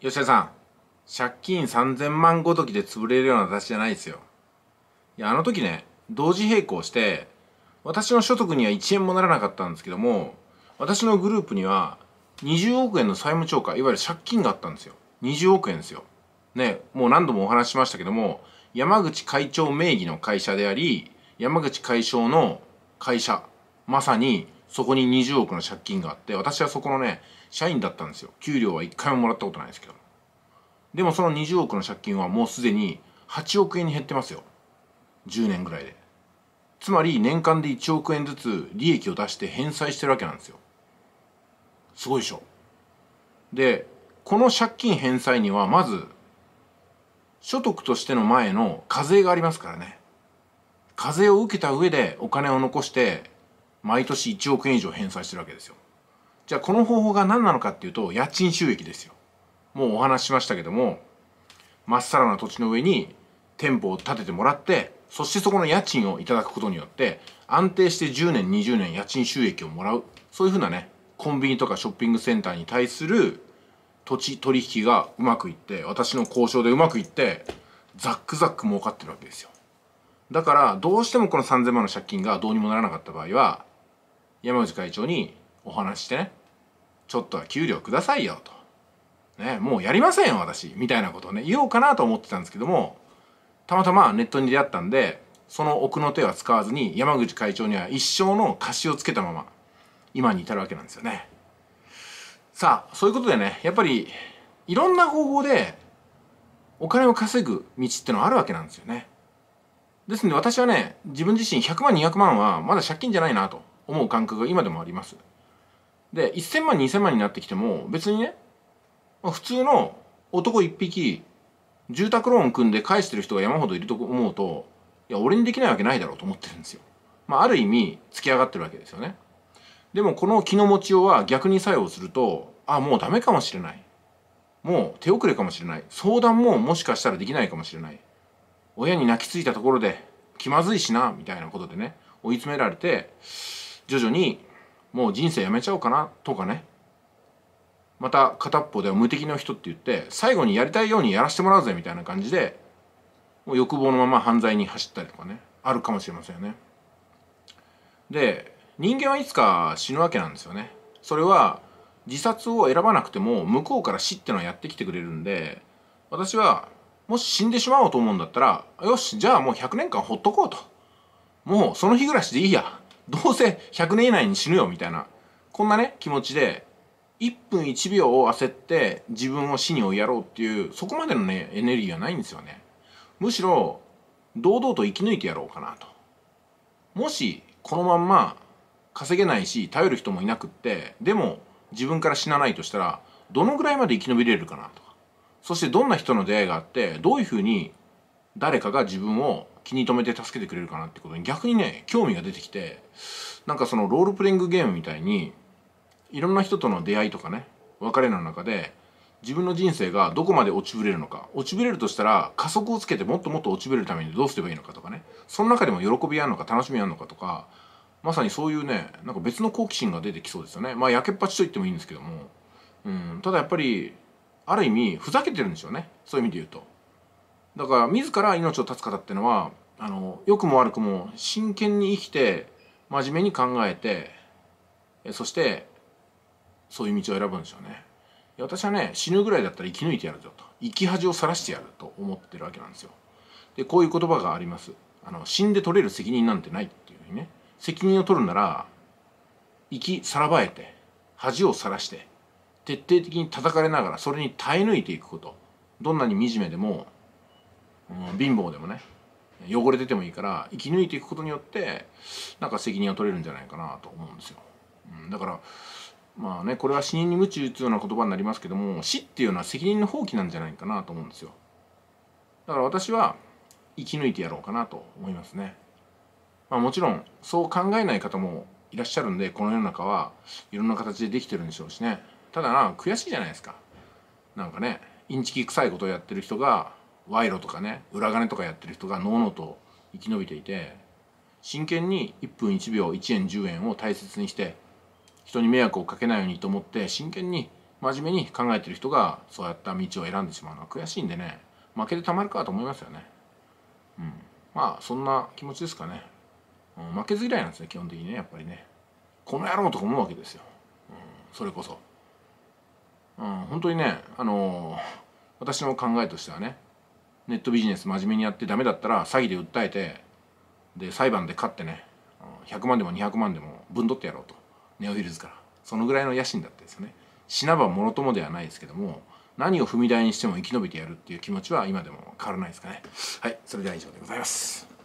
吉田さん、借金3000万ごときで潰れるような雑誌じゃないですよ。いや、あの時ね、同時並行して、私の所得には1円もならなかったんですけども、私のグループには20億円の債務超過、いわゆる借金があったんですよ。20億円ですよ。ね、もう何度もお話ししましたけども、山口会長名義の会社であり、山口会長の会社、まさにそこに20億の借金があって、私はそこのね、社員だったんですよ給料は1回ももらったことないですけどでもその20億の借金はもうすでに8億円に減ってますよ10年ぐらいでつまり年間で1億円ずつ利益を出して返済してるわけなんですよすごいでしょでこの借金返済にはまず所得としての前の課税がありますからね課税を受けた上でお金を残して毎年1億円以上返済してるわけですよじゃあこの方法が何なのかっていうと家賃収益ですよもうお話ししましたけどもまっさらな土地の上に店舗を建ててもらってそしてそこの家賃をいただくことによって安定して10年20年家賃収益をもらうそういうふうなねコンビニとかショッピングセンターに対する土地取引がうまくいって私の交渉でうまくいってザックザック儲かってるわけですよだからどうしてもこの3000万の借金がどうにもならなかった場合は山口会長にお話してねちょっとは給料くださいよと。ね、もうやりませんよ私みたいなことをね言おうかなと思ってたんですけどもたまたまネットに出会ったんでその奥の手は使わずに山口会長には一生の貸しをつけたまま今に至るわけなんですよねさあそういうことでねやっぱりいろんな方法でお金を稼ぐ道ってのはあるわけなんですよねですので私はね自分自身100万200万はまだ借金じゃないなと思う感覚が今でもありますで1000万2000万になってきても別にね普通の男1匹住宅ローン組んで返してる人が山ほどいると思うといや俺にできないわけないだろうと思ってるんですよ。まあ、ある意味突き上がってるわけですよね。でもこの気の持ちようは逆に作用するとあもうダメかもしれないもう手遅れかもしれない相談ももしかしたらできないかもしれない親に泣きついたところで気まずいしなみたいなことでね追い詰められて徐々にもう人生やめちゃおうかなとかねまた片っぽでは無敵の人って言って最後にやりたいようにやらせてもらうぜみたいな感じでもう欲望のまま犯罪に走ったりとかねあるかもしれませんよねで人間はいつか死ぬわけなんですよねそれは自殺を選ばなくても向こうから死ってのはやってきてくれるんで私はもし死んでしまおうと思うんだったらよしじゃあもう100年間ほっとこうともうその日暮らしでいいやどうせ100年以内に死ぬよみたいなこんなね気持ちで1分1秒を焦って自分を死に追いやろうっていうそこまでのねエネルギーはないんですよねむしろ堂々と生き抜いてやろうかなともしこのまんま稼げないし頼る人もいなくってでも自分から死なないとしたらどのぐらいまで生き延びれるかなとかそしてどんな人の出会いがあってどういうふうに誰かが自分を気に留めて助けてくれるかなってことに逆にね興味が出てきてなんかそのロールプレイングゲームみたいにいろんな人との出会いとかね別れの中で自分の人生がどこまで落ちぶれるのか落ちぶれるとしたら加速をつけてもっともっと落ちぶれるためにどうすればいいのかとかねその中でも喜びあるのか楽しみあるのかとかまさにそういうねなんか別の好奇心が出てきそうですよねまあやけっぱちと言ってもいいんですけども、うん、ただやっぱりある意味ふざけてるんですよねそういう意味で言うとだから自ら命を絶つ方っていうのはあの良くも悪くも真剣に生きて真面目に考えてそしてそういう道を選ぶんですよね私はね死ぬぐらいだったら生き抜いてやるぞと生き恥をさらしてやると思ってるわけなんですよでこういう言葉がありますあの死んで取れる責任なんてないっていうふうにね責任を取るなら生きさらばえて恥をさらして徹底的に叩かれながらそれに耐え抜いていくことどんなに惨めでもうん、貧乏でもね汚れててもいいから生き抜いていくことによってなんか責任は取れるんじゃないかなと思うんですよ、うん、だからまあねこれは死人に鞭打つような言葉になりますけども死っていうのは責任の放棄なんじゃないかなと思うんですよだから私は生き抜いてやろうかなと思いますね、まあ、もちろんそう考えない方もいらっしゃるんでこの世の中はいろんな形でできてるんでしょうしねただな悔しいじゃないですかなんかねインチキ臭いことをやってる人が賄賂とかね裏金とかやってる人がのうのうと生き延びていて真剣に1分1秒1円10円を大切にして人に迷惑をかけないようにと思って真剣に真面目に考えてる人がそうやった道を選んでしまうのは悔しいんでね負けてたまるかと思いますよね。うん、まあそんな気持ちですかね。うん、負けず嫌いなんですね基本的にねやっぱりね。この野郎とか思うわけですよ。うん、それこそ。うん、本当にね、あのー、私の考えとしてはねネットビジネス真面目にやってダメだったら詐欺で訴えてで裁判で勝ってね100万でも200万でも分取ってやろうとネオヒルズからそのぐらいの野心だったですよね死なばもろともではないですけども何を踏み台にしても生き延びてやるっていう気持ちは今でも変わらないですかねはいそれでは以上でございます